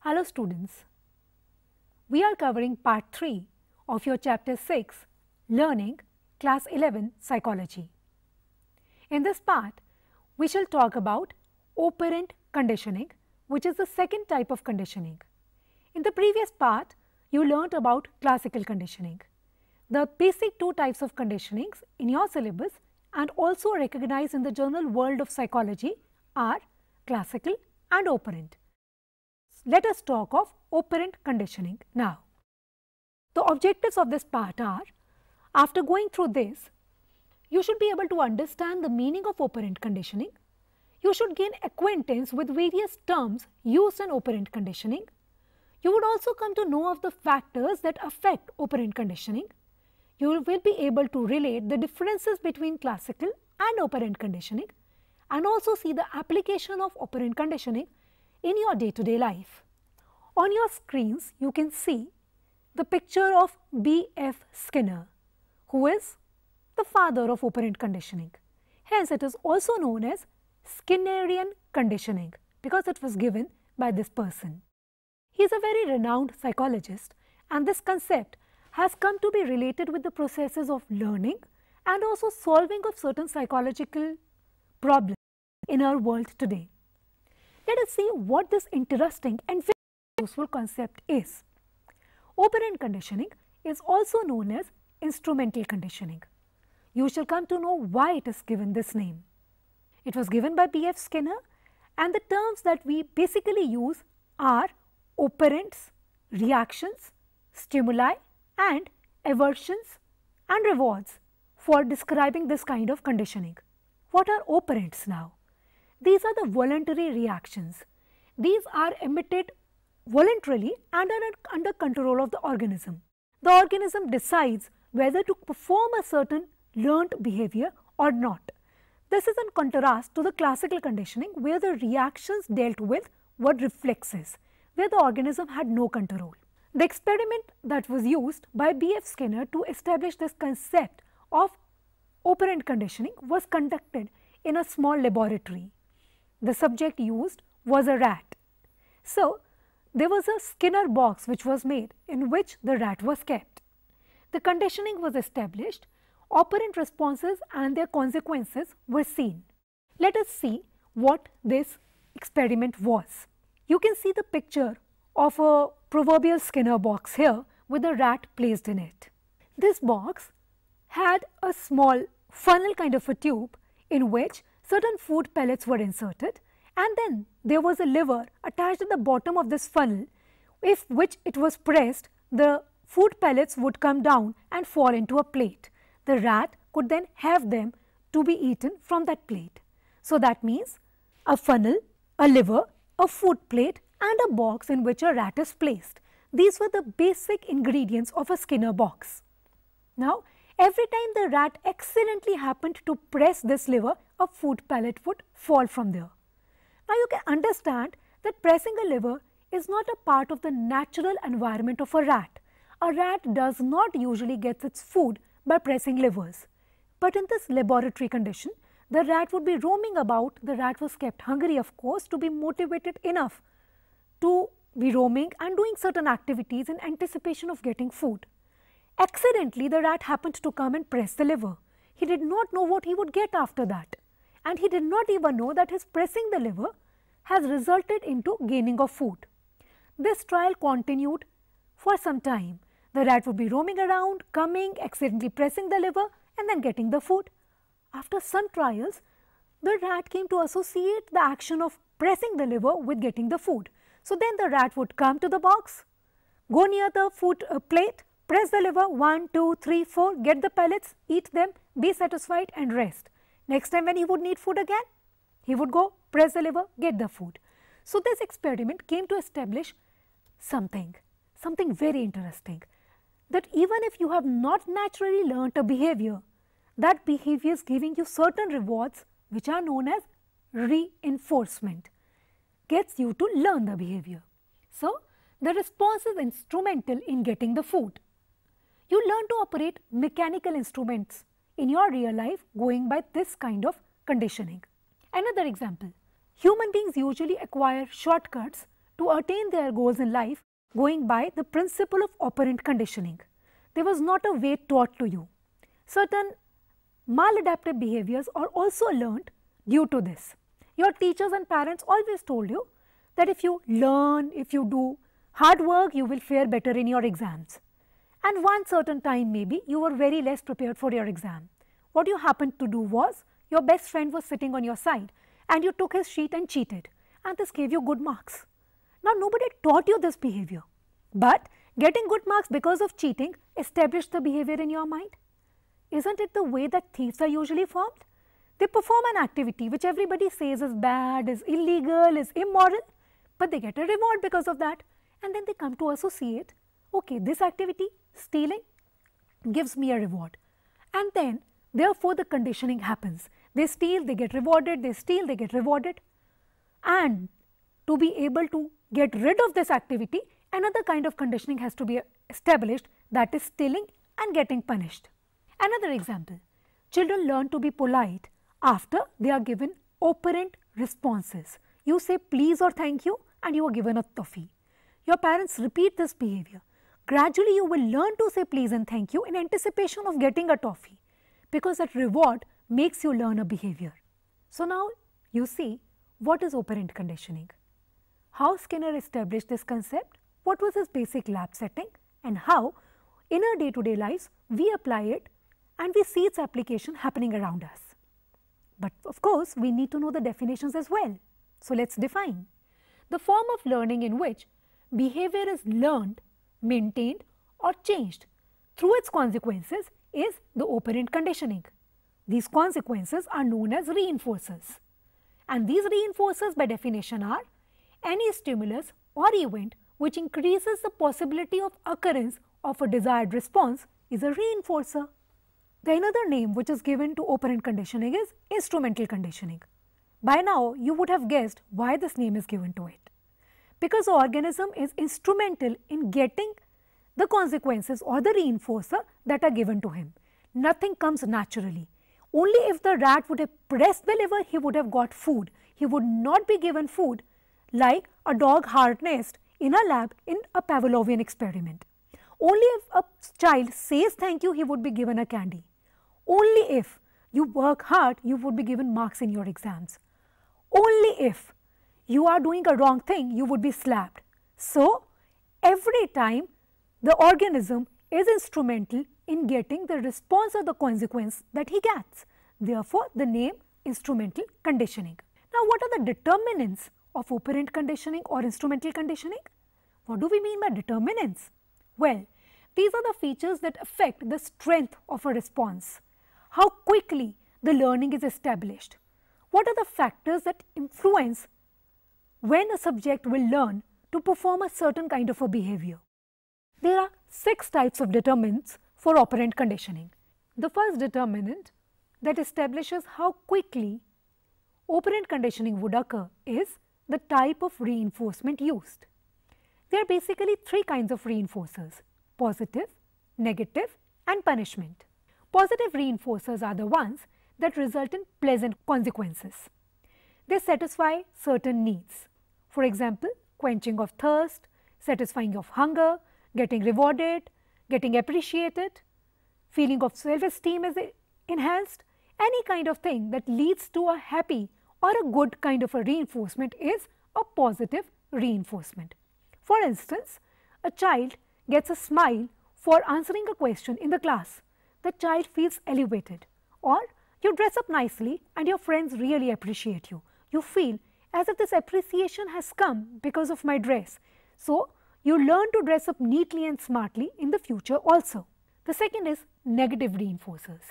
Hello students, we are covering part 3 of your chapter 6 Learning class 11 psychology. In this part, we shall talk about operant conditioning which is the second type of conditioning. In the previous part, you learnt about classical conditioning. The basic two types of conditionings in your syllabus and also recognized in the journal World of Psychology are classical and operant. Let us talk of operant conditioning now. The objectives of this part are, after going through this, you should be able to understand the meaning of operant conditioning. You should gain acquaintance with various terms used in operant conditioning you would also come to know of the factors that affect operant conditioning. You will be able to relate the differences between classical and operant conditioning and also see the application of operant conditioning in your day-to-day -day life. On your screens, you can see the picture of B.F. Skinner, who is the father of operant conditioning. Hence, it is also known as Skinnerian conditioning because it was given by this person. He is a very renowned psychologist and this concept has come to be related with the processes of learning and also solving of certain psychological problems in our world today. Let us see what this interesting and very useful concept is. Operant conditioning is also known as instrumental conditioning. You shall come to know why it is given this name. It was given by B.F. Skinner and the terms that we basically use are operants, reactions, stimuli and aversions and rewards for describing this kind of conditioning. What are operants now? These are the voluntary reactions. These are emitted voluntarily and are under control of the organism. The organism decides whether to perform a certain learnt behavior or not. This is in contrast to the classical conditioning where the reactions dealt with were reflexes where the organism had no control. The experiment that was used by B.F. Skinner to establish this concept of operant conditioning was conducted in a small laboratory. The subject used was a rat. So, there was a Skinner box which was made in which the rat was kept. The conditioning was established, operant responses and their consequences were seen. Let us see what this experiment was. You can see the picture of a proverbial Skinner box here with a rat placed in it. This box had a small funnel kind of a tube in which certain food pellets were inserted and then there was a lever attached at the bottom of this funnel if which it was pressed the food pellets would come down and fall into a plate. The rat could then have them to be eaten from that plate. So that means a funnel, a lever a food plate and a box in which a rat is placed. These were the basic ingredients of a Skinner box. Now, every time the rat accidentally happened to press this lever, a food pellet would fall from there. Now, you can understand that pressing a lever is not a part of the natural environment of a rat. A rat does not usually get its food by pressing levers. But in this laboratory condition, the rat would be roaming about. The rat was kept hungry, of course, to be motivated enough to be roaming and doing certain activities in anticipation of getting food. Accidentally, the rat happened to come and press the lever. He did not know what he would get after that and he did not even know that his pressing the lever has resulted into gaining of food. This trial continued for some time. The rat would be roaming around, coming, accidentally pressing the lever and then getting the food. After some trials, the rat came to associate the action of pressing the lever with getting the food. So, then the rat would come to the box, go near the food uh, plate, press the lever 1, 2, 3, 4, get the pellets, eat them, be satisfied and rest. Next time when he would need food again, he would go press the lever, get the food. So, this experiment came to establish something, something very interesting that even if you have not naturally learnt a behavior, that behavior is giving you certain rewards which are known as reinforcement, gets you to learn the behavior. So, the response is instrumental in getting the food. You learn to operate mechanical instruments in your real life going by this kind of conditioning. Another example, human beings usually acquire shortcuts to attain their goals in life going by the principle of operant conditioning. There was not a way taught to you. Certain Maladaptive behaviors are also learned due to this. Your teachers and parents always told you that if you learn, if you do hard work, you will fare better in your exams. And one certain time maybe you were very less prepared for your exam. What you happened to do was your best friend was sitting on your side and you took his sheet and cheated and this gave you good marks. Now nobody taught you this behavior but getting good marks because of cheating established the behavior in your mind isn't it the way that thieves are usually formed? They perform an activity which everybody says is bad, is illegal, is immoral, but they get a reward because of that. And then they come to associate, okay, this activity, stealing, gives me a reward. And then, therefore, the conditioning happens. They steal, they get rewarded, they steal, they get rewarded. And to be able to get rid of this activity, another kind of conditioning has to be established that is stealing and getting punished. Another example, children learn to be polite after they are given operant responses. You say please or thank you and you are given a toffee. Your parents repeat this behavior. Gradually you will learn to say please and thank you in anticipation of getting a toffee because that reward makes you learn a behavior. So now you see what is operant conditioning. How Skinner established this concept, what was his basic lab setting and how in our day-to-day -day lives we apply it and we see its application happening around us. But of course, we need to know the definitions as well. So let's define. The form of learning in which behavior is learned, maintained or changed through its consequences is the operant conditioning. These consequences are known as reinforcers. And these reinforcers by definition are any stimulus or event which increases the possibility of occurrence of a desired response is a reinforcer. The another name which is given to operant conditioning is instrumental conditioning. By now, you would have guessed why this name is given to it. Because the organism is instrumental in getting the consequences or the reinforcer that are given to him. Nothing comes naturally. Only if the rat would have pressed the lever, he would have got food. He would not be given food like a dog harnessed in a lab in a Pavlovian experiment. Only if a child says thank you, he would be given a candy. Only if you work hard, you would be given marks in your exams. Only if you are doing a wrong thing, you would be slapped. So, every time the organism is instrumental in getting the response or the consequence that he gets. Therefore, the name instrumental conditioning. Now, what are the determinants of operant conditioning or instrumental conditioning? What do we mean by determinants? Well, these are the features that affect the strength of a response how quickly the learning is established. What are the factors that influence when a subject will learn to perform a certain kind of a behavior? There are six types of determinants for operant conditioning. The first determinant that establishes how quickly operant conditioning would occur is the type of reinforcement used. There are basically three kinds of reinforcers, positive, negative and punishment. Positive reinforcers are the ones that result in pleasant consequences. They satisfy certain needs. For example, quenching of thirst, satisfying of hunger, getting rewarded, getting appreciated, feeling of self-esteem is enhanced. Any kind of thing that leads to a happy or a good kind of a reinforcement is a positive reinforcement. For instance, a child gets a smile for answering a question in the class the child feels elevated. Or you dress up nicely and your friends really appreciate you. You feel as if this appreciation has come because of my dress. So, you learn to dress up neatly and smartly in the future also. The second is negative reinforcers.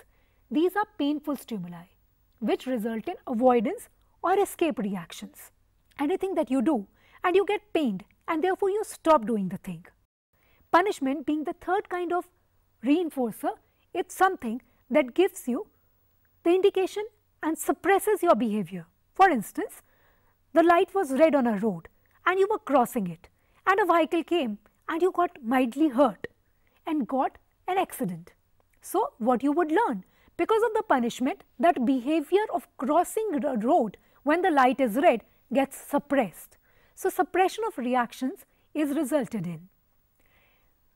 These are painful stimuli which result in avoidance or escape reactions. Anything that you do and you get pained and therefore you stop doing the thing. Punishment being the third kind of reinforcer it is something that gives you the indication and suppresses your behavior. For instance, the light was red on a road and you were crossing it and a vehicle came and you got mildly hurt and got an accident. So, what you would learn because of the punishment that behavior of crossing the road when the light is red gets suppressed. So, suppression of reactions is resulted in.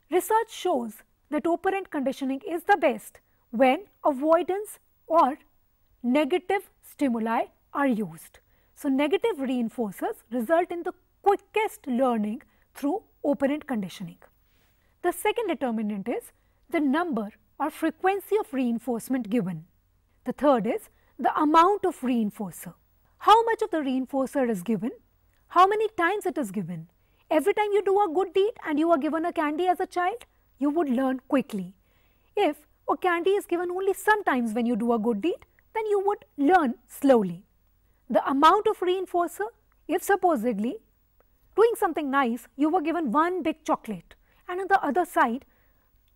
Research shows that operant conditioning is the best when avoidance or negative stimuli are used. So, negative reinforcers result in the quickest learning through operant conditioning. The second determinant is the number or frequency of reinforcement given. The third is the amount of reinforcer. How much of the reinforcer is given? How many times it is given? Every time you do a good deed and you are given a candy as a child, you would learn quickly. If a candy is given only sometimes when you do a good deed, then you would learn slowly. The amount of reinforcer, if supposedly doing something nice, you were given one big chocolate and on the other side,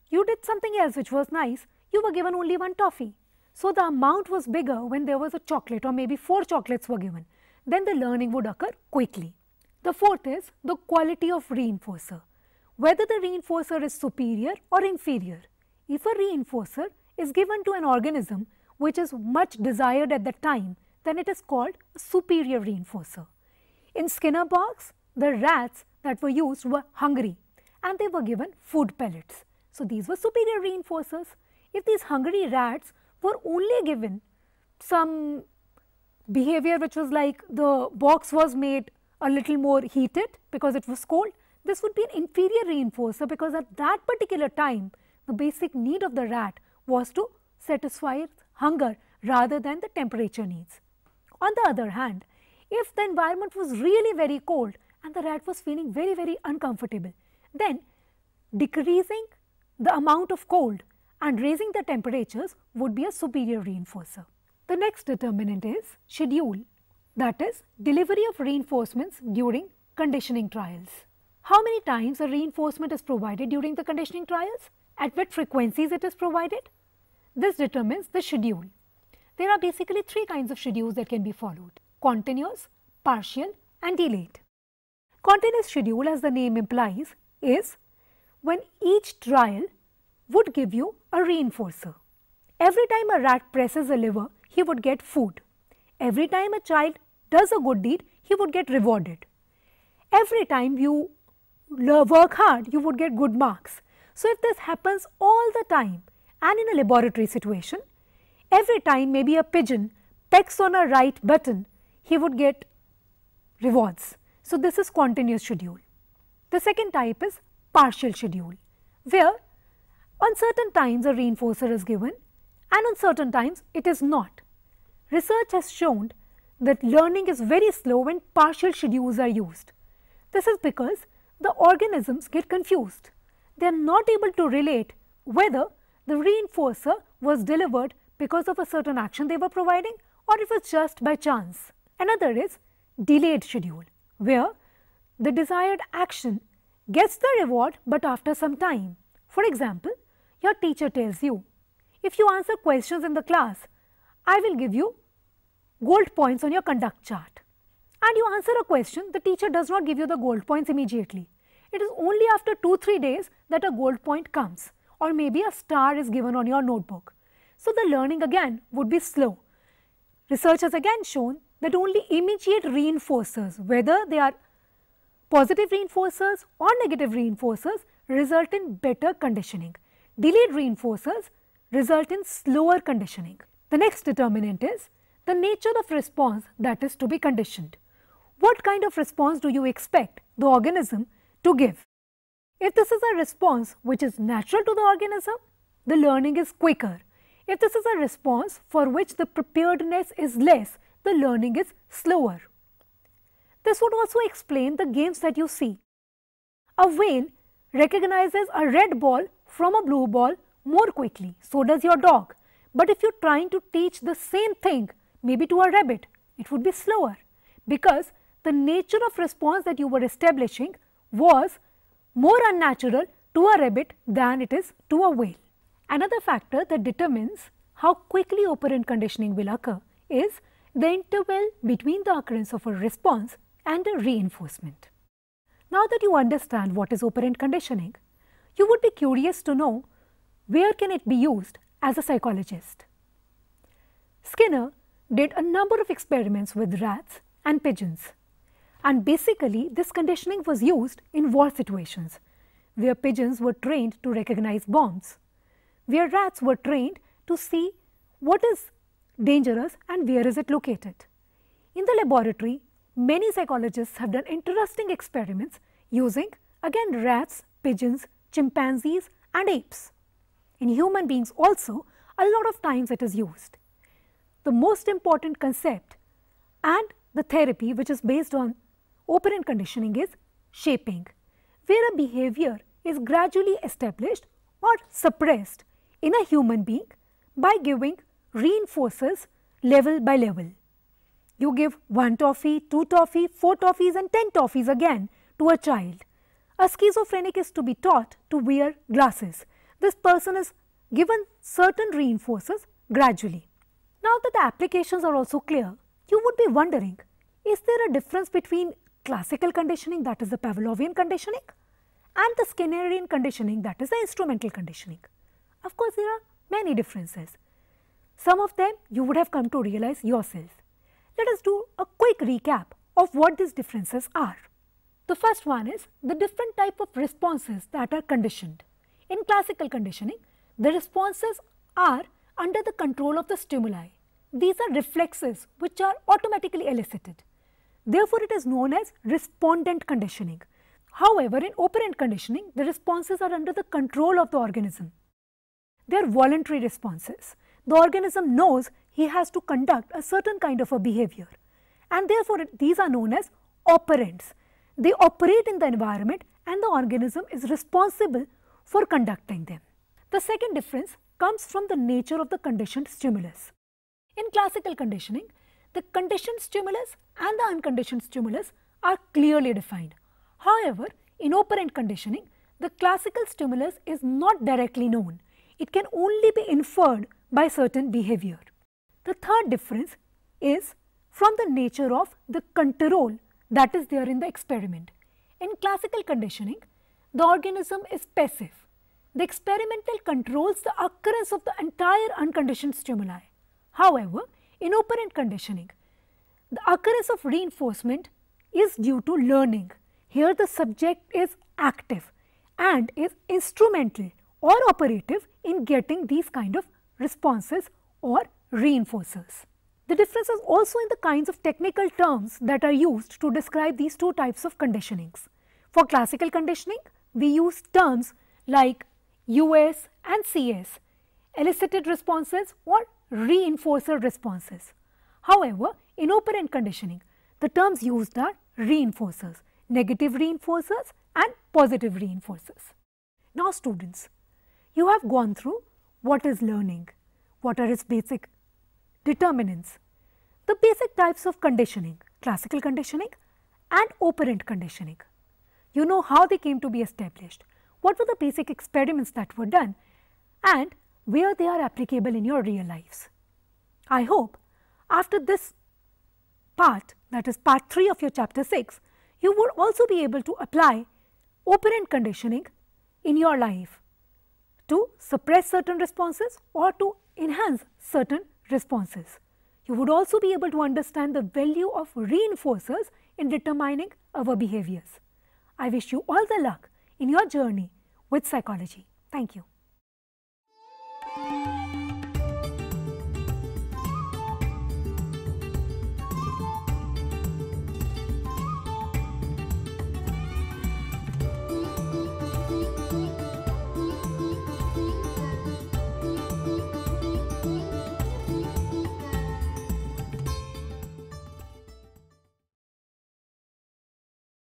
you did something else which was nice, you were given only one toffee. So, the amount was bigger when there was a chocolate or maybe four chocolates were given. Then the learning would occur quickly. The fourth is the quality of reinforcer whether the reinforcer is superior or inferior. If a reinforcer is given to an organism which is much desired at the time, then it is called a superior reinforcer. In Skinner box, the rats that were used were hungry and they were given food pellets. So, these were superior reinforcers. If these hungry rats were only given some behavior which was like the box was made a little more heated because it was cold this would be an inferior reinforcer because at that particular time, the basic need of the rat was to satisfy its hunger rather than the temperature needs. On the other hand, if the environment was really very cold and the rat was feeling very, very uncomfortable, then decreasing the amount of cold and raising the temperatures would be a superior reinforcer. The next determinant is schedule, that is delivery of reinforcements during conditioning trials. How many times a reinforcement is provided during the conditioning trials? At what frequencies it is provided? This determines the schedule. There are basically three kinds of schedules that can be followed, continuous, partial and delayed. Continuous schedule as the name implies is when each trial would give you a reinforcer. Every time a rat presses a lever, he would get food. Every time a child does a good deed, he would get rewarded. Every time you work hard, you would get good marks. So, if this happens all the time and in a laboratory situation, every time maybe a pigeon pecks on a right button, he would get rewards. So, this is continuous schedule. The second type is partial schedule, where on certain times a reinforcer is given and on certain times it is not. Research has shown that learning is very slow when partial schedules are used. This is because the organisms get confused. They are not able to relate whether the reinforcer was delivered because of a certain action they were providing or it was just by chance. Another is delayed schedule where the desired action gets the reward but after some time. For example, your teacher tells you, if you answer questions in the class, I will give you gold points on your conduct chart. And you answer a question, the teacher does not give you the gold points immediately. It is only after 2-3 days that a gold point comes or maybe a star is given on your notebook. So the learning again would be slow. Research has again shown that only immediate reinforcers, whether they are positive reinforcers or negative reinforcers, result in better conditioning. Delayed reinforcers result in slower conditioning. The next determinant is the nature of response that is to be conditioned. What kind of response do you expect the organism to give. If this is a response which is natural to the organism, the learning is quicker. If this is a response for which the preparedness is less, the learning is slower. This would also explain the games that you see. A whale recognizes a red ball from a blue ball more quickly, so does your dog. But if you're trying to teach the same thing, maybe to a rabbit, it would be slower because the nature of response that you were establishing was more unnatural to a rabbit than it is to a whale. Another factor that determines how quickly operant conditioning will occur is the interval between the occurrence of a response and a reinforcement. Now that you understand what is operant conditioning, you would be curious to know where can it be used as a psychologist. Skinner did a number of experiments with rats and pigeons. And basically, this conditioning was used in war situations, where pigeons were trained to recognize bombs, where rats were trained to see what is dangerous and where is it located. In the laboratory, many psychologists have done interesting experiments using again rats, pigeons, chimpanzees and apes. In human beings also, a lot of times it is used. The most important concept and the therapy which is based on operant conditioning is shaping, where a behavior is gradually established or suppressed in a human being by giving reinforcers level by level. You give 1 toffee, 2 toffee, 4 toffees and 10 toffees again to a child. A schizophrenic is to be taught to wear glasses. This person is given certain reinforcers gradually. Now that the applications are also clear, you would be wondering, is there a difference between classical conditioning that is the Pavlovian conditioning and the Skinnerian conditioning that is the instrumental conditioning. Of course, there are many differences. Some of them you would have come to realize yourself. Let us do a quick recap of what these differences are. The first one is the different type of responses that are conditioned. In classical conditioning, the responses are under the control of the stimuli. These are reflexes which are automatically elicited. Therefore, it is known as respondent conditioning. However, in operant conditioning, the responses are under the control of the organism. They are voluntary responses. The organism knows he has to conduct a certain kind of a behavior and therefore, these are known as operants. They operate in the environment and the organism is responsible for conducting them. The second difference comes from the nature of the conditioned stimulus. In classical conditioning, the conditioned stimulus and the unconditioned stimulus are clearly defined. However, in operant conditioning, the classical stimulus is not directly known. It can only be inferred by certain behavior. The third difference is from the nature of the control that is there in the experiment. In classical conditioning, the organism is passive. The experimental controls the occurrence of the entire unconditioned stimuli. However, inoperant conditioning. The occurrence of reinforcement is due to learning. Here the subject is active and is instrumental or operative in getting these kind of responses or reinforcers. The difference is also in the kinds of technical terms that are used to describe these two types of conditionings. For classical conditioning, we use terms like US and CS, elicited responses or reinforcer responses. However, in operant conditioning, the terms used are reinforcers, negative reinforcers and positive reinforcers. Now students, you have gone through what is learning, what are its basic determinants, the basic types of conditioning, classical conditioning and operant conditioning. You know how they came to be established, what were the basic experiments that were done and where they are applicable in your real lives. I hope after this part that is part 3 of your chapter 6, you would also be able to apply operant conditioning in your life to suppress certain responses or to enhance certain responses. You would also be able to understand the value of reinforcers in determining our behaviors. I wish you all the luck in your journey with psychology. Thank you. Thank you.